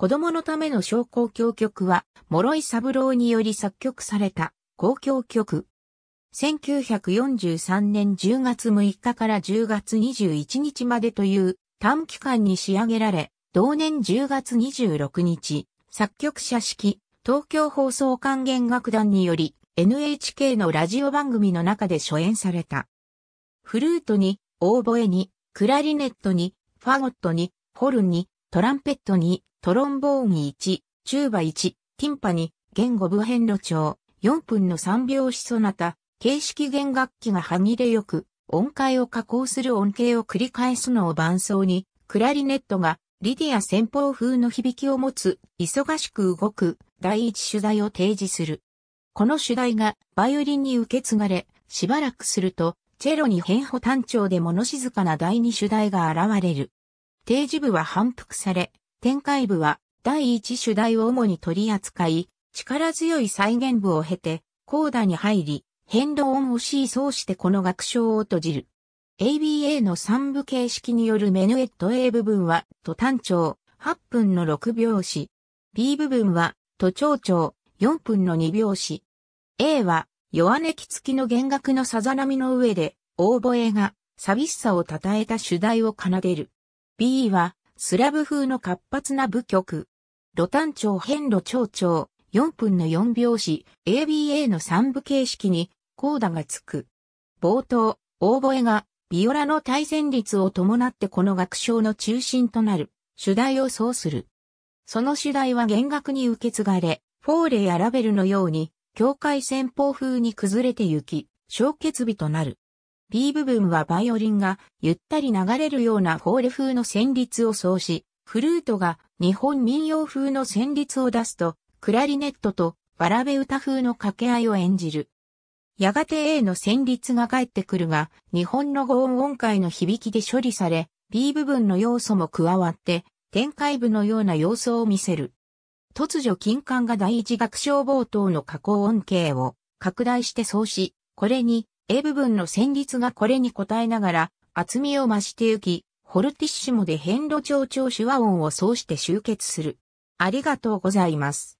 子供のための小公共曲は、諸井三郎により作曲された公共曲。1943年10月6日から10月21日までという短期間に仕上げられ、同年10月26日、作曲者式、東京放送管弦楽団により NHK のラジオ番組の中で初演された。フルートに、オーボエに、クラリネットに、ファゴットに、ホルンに、トランペット2、トロンボーン1、チューバ1、ティンパ2、言語部変路調、4分の3拍子そなた、形式弦楽器が歯切れよく、音階を加工する音形を繰り返すのを伴奏に、クラリネットが、リディア先方風の響きを持つ、忙しく動く、第一主題を提示する。この主題が、バイオリンに受け継がれ、しばらくすると、チェロに変歩単調で物静かな第二主題が現れる。定時部は反復され、展開部は第一主題を主に取り扱い、力強い再現部を経て、コーダに入り、変動音をーそうしてこの楽章を閉じる。ABA の三部形式によるメヌエット A 部分は、と単調、8分の6拍子。B 部分は、と長調、4分の2拍子。A は、弱音き付きの弦楽のさざ波の上で、オーボエが、寂しさを称えた主題を奏でる。B は、スラブ風の活発な部局。ロタン長変路長長、4分の4拍子、ABA の3部形式に、コーダがつく。冒頭、オーボエが、ビオラの対戦率を伴ってこの楽章の中心となる、主題をそうする。その主題は弦楽に受け継がれ、フォーレやラベルのように、境界戦法風に崩れてゆき、小結日となる。B 部分はバイオリンがゆったり流れるようなフォーレ風の旋律を奏し、フルートが日本民謡風の旋律を出すと、クラリネットとバラベ歌風の掛け合いを演じる。やがて A の旋律が返ってくるが、日本の合音音階の響きで処理され、B 部分の要素も加わって、展開部のような様子を見せる。突如金管が第一楽章冒頭の加工音形を拡大して奏し、これに A 部分の旋律がこれに応えながら、厚みを増してゆき、ホルティッシモで変路長調手話音を奏して集結する。ありがとうございます。